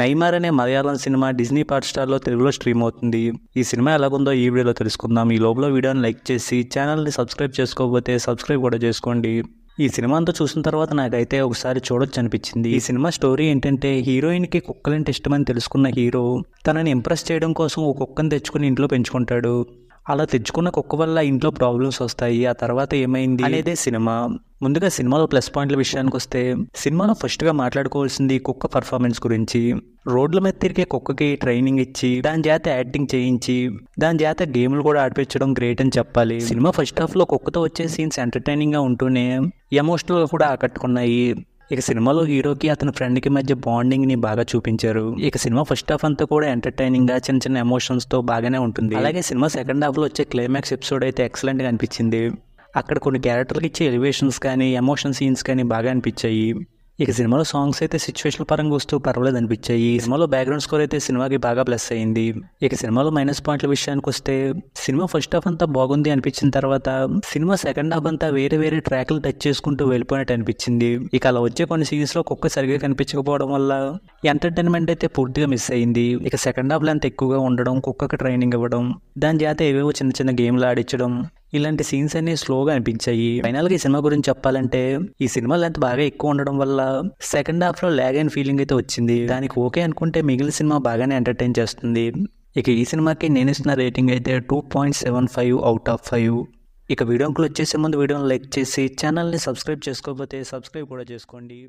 నైమార్ అనే Malayalam cinema Disney స్టార్లో తెలుగులో stream అవుతుంది ఈ సినిమా ఎలాగుందో ఈ వీడియోలో తెలుసుకుందాం ఈ లోపల వీడియోని లైక్ చేసి ఛానల్ని సబ్స్క్రైబ్ చేసుకోకపోతే సబ్స్క్రైబ్ కూడా చేసుకోండి ఈ సినిమా అంతా చూసిన తర్వాత నాకైతే ఒకసారి చూడొచ్చు అనిపించింది ఈ సినిమా స్టోరీ ఏంటంటే హీరోయిన్కి కుక్కలంటే ఇష్టమని తెలుసుకున్న హీరో తనని ఇంప్రెస్ చేయడం కోసం ఒక కుక్కను తెచ్చుకుని ఇంట్లో పెంచుకుంటాడు అలా తెచ్చుకున్న కుక్క వల్ల ఇంట్లో ప్రాబ్లమ్స్ వస్తాయి ఆ తర్వాత ఏమైంది అనేదే సినిమా ముందుగా సినిమాలో ప్లస్ పాయింట్ల విషయానికి వస్తే సినిమాలో ఫస్ట్గా మాట్లాడుకోవాల్సింది కుక్క పర్ఫార్మెన్స్ గురించి రోడ్ల మీద తిరిగే కుక్కకి ట్రైనింగ్ ఇచ్చి దాని చేత యాక్టింగ్ చేయించి దాని చేత గేమ్లు కూడా ఆడిపించడం గ్రేట్ అని చెప్పాలి సినిమా ఫస్ట్ లో కుక్కతో వచ్చే సీన్స్ ఎంటర్టైనింగ్గా ఉంటూనే గా కూడా ఆకట్టుకున్నాయి ఇక సినిమాలో హీరోకి అతని ఫ్రెండ్కి మధ్య బాండింగ్ని బాగా చూపించారు ఇక సినిమా ఫస్ట్ హాఫ్ అంతా కూడా గా చిన్న చిన్న ఎమోషన్స్ తో బాగానే ఉంటుంది అలాగే సినిమా సెకండ్ హాఫ్లో వచ్చే క్లైమాక్స్ ఎపిసోడ్ అయితే గా అనిపించింది అక్కడ కొన్ని క్యారెక్టర్కి ఇచ్చే ఎలివేషన్స్ కానీ ఎమోషన్ సీన్స్ కానీ బాగా అనిపించాయి ఇక సినిమాలో సాంగ్స్ అయితే సిచ్యువేషన్ పరంగా వస్తూ పర్వాలేదు అనిపించాయి ఈ సినిమాలో బ్యాక్గ్రౌండ్ స్కోర్ అయితే సినిమాకి బాగా ప్లస్ అయింది ఇక సినిమాలో మైనస్ పాయింట్ల విషయానికి వస్తే సినిమా ఫస్ట్ హాఫ్ అంతా బాగుంది అనిపించిన తర్వాత సినిమా సెకండ్ హాఫ్ అంతా వేరే వేరే ట్రాక్లు టచ్ చేసుకుంటూ వెళ్ళిపోయినట్టు అనిపించింది ఇక అలా వచ్చే కొన్ని సీన్స్ లో ఒక్కొక్క సరిగ్గా కనిపించకపోవడం వల్ల ఎంటర్టైన్మెంట్ అయితే పూర్తిగా మిస్ అయింది ఇక సెకండ్ హాఫ్ లెంత్ ఎక్కువగా ఉండడం కుక్కకి ట్రైనింగ్ ఇవ్వడం దాని చేత ఏవేవో చిన్న చిన్న గేమ్లు ఆడించడం ఇలాంటి సీన్స్ అన్ని స్లోగా అనిపించాయి ఫైనల్ గా ఈ సినిమా గురించి చెప్పాలంటే ఈ సినిమా లెంత్ బాగా ఎక్కువ ఉండడం వల్ల సెకండ్ హాఫ్ లో లాగ్ అయిన ఫీలింగ్ అయితే వచ్చింది దానికి ఓకే అనుకుంటే మిగిలిన సినిమా బాగానే ఎంటర్టైన్ చేస్తుంది ఇక ఈ సినిమాకి నేను ఇస్తున్న రేటింగ్ అయితే two point seven five out of five ఇక వీడియోకి వచ్చేసే ముందు వీడియోని లైక్ చేసి ఛానల్ని సబ్స్క్రైబ్ చేసుకోకపోతే సబ్స్క్రైబ్ కూడా చేసుకోండి